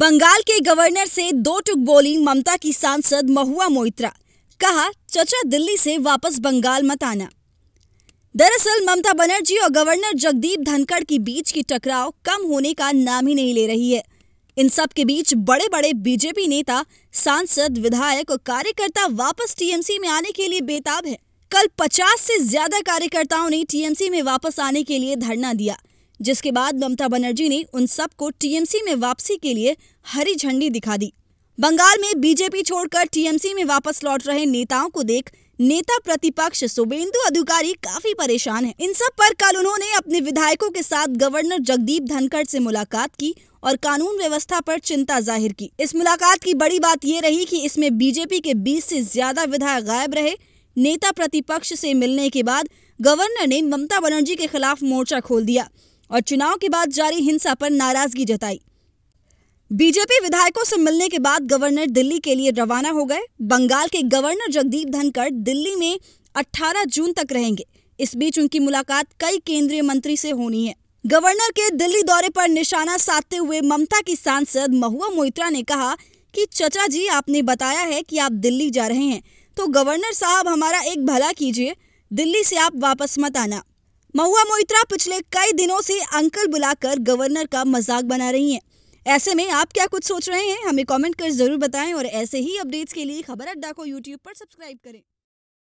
बंगाल के गवर्नर से दो टुक बोली ममता की सांसद महुआ मोइत्रा कहा चचा दिल्ली से वापस बंगाल मत आना दरअसल ममता बनर्जी और गवर्नर जगदीप धनखड़ के बीच की टकराव कम होने का नाम ही नहीं ले रही है इन सब के बीच बड़े बड़े बीजेपी नेता सांसद विधायक और कार्यकर्ता वापस टीएमसी में आने के लिए बेताब है कल 50 से ज्यादा कार्यकर्ताओं ने टीएमसी में वापस आने के लिए धरना दिया जिसके बाद ममता बनर्जी ने उन सबको टीएमसी में वापसी के लिए हरी झंडी दिखा दी बंगाल में बीजेपी छोड़कर टीएमसी में वापस लौट रहे नेताओं को देख नेता प्रतिपक्ष सुबेंदु अधिकारी काफी परेशान है इन सब पर कल उन्होंने अपने विधायकों के साथ गवर्नर जगदीप धनखड़ से मुलाकात की और कानून व्यवस्था पर चिंता जाहिर की इस मुलाकात की बड़ी बात ये रही कि इसमें बीजेपी के 20 से ज्यादा विधायक गायब रहे नेता प्रतिपक्ष से मिलने के बाद गवर्नर ने ममता बनर्जी के खिलाफ मोर्चा खोल दिया और चुनाव के बाद जारी हिंसा पर नाराजगी जताई बीजेपी विधायकों से मिलने के बाद गवर्नर दिल्ली के लिए रवाना हो गए बंगाल के गवर्नर जगदीप धनखड़ दिल्ली में 18 जून तक रहेंगे इस बीच उनकी मुलाकात कई केंद्रीय मंत्री से होनी है गवर्नर के दिल्ली दौरे पर निशाना साधते हुए ममता की सांसद महुआ मोइत्रा ने कहा कि चचा जी आपने बताया है कि आप दिल्ली जा रहे हैं तो गवर्नर साहब हमारा एक भला कीजिए दिल्ली से आप वापस मत आना महुआ मोहित्रा पिछले कई दिनों से अंकल बुलाकर गवर्नर का मजाक बना रही हैं ऐसे में आप क्या कुछ सोच रहे हैं हमें कमेंट कर जरूर बताएं और ऐसे ही अपडेट्स के लिए खबर अड्डा को यूट्यूब पर सब्सक्राइब करें